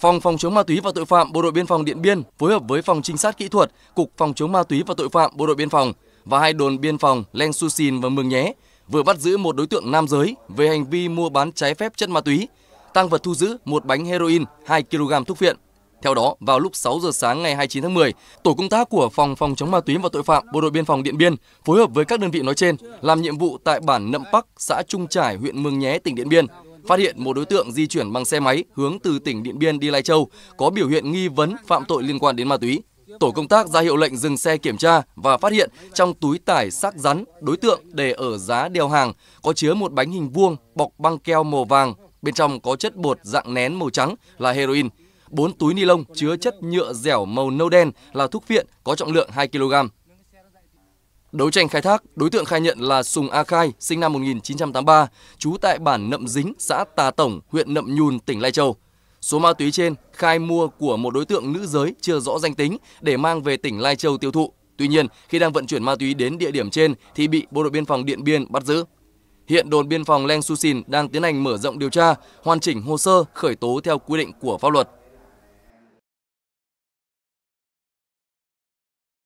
Phòng phòng chống ma túy và tội phạm Bộ đội biên phòng Điện Biên phối hợp với phòng trinh sát kỹ thuật, Cục phòng chống ma túy và tội phạm Bộ đội biên phòng và hai đồn biên phòng Leng Su Sin và Mường Nhé vừa bắt giữ một đối tượng nam giới về hành vi mua bán trái phép chất ma túy. Tăng vật thu giữ một bánh heroin, 2 kg thuốc viện. Theo đó, vào lúc 6 giờ sáng ngày 29 tháng 10, tổ công tác của phòng phòng chống ma túy và tội phạm Bộ đội biên phòng Điện Biên phối hợp với các đơn vị nói trên làm nhiệm vụ tại bản Nậm Bắc, xã Trung Trải, huyện Mường Nhé, tỉnh Điện Biên phát hiện một đối tượng di chuyển bằng xe máy hướng từ tỉnh Điện Biên đi Lai Châu có biểu hiện nghi vấn phạm tội liên quan đến ma túy. Tổ công tác ra hiệu lệnh dừng xe kiểm tra và phát hiện trong túi tải xác rắn, đối tượng để ở giá đeo hàng có chứa một bánh hình vuông bọc băng keo màu vàng, bên trong có chất bột dạng nén màu trắng là heroin. bốn túi ni lông chứa chất nhựa dẻo màu nâu đen là thuốc viện có trọng lượng 2 kg. Đấu tranh khai thác, đối tượng khai nhận là Sùng A Khai, sinh năm 1983, trú tại bản Nậm Dính, xã Tà Tổng, huyện Nậm Nhùn, tỉnh Lai Châu. Số ma túy trên Khai mua của một đối tượng nữ giới chưa rõ danh tính để mang về tỉnh Lai Châu tiêu thụ. Tuy nhiên, khi đang vận chuyển ma túy đến địa điểm trên thì bị Bộ đội Biên phòng Điện Biên bắt giữ. Hiện đồn biên phòng Leng Su Sin đang tiến hành mở rộng điều tra, hoàn chỉnh hồ sơ khởi tố theo quy định của pháp luật.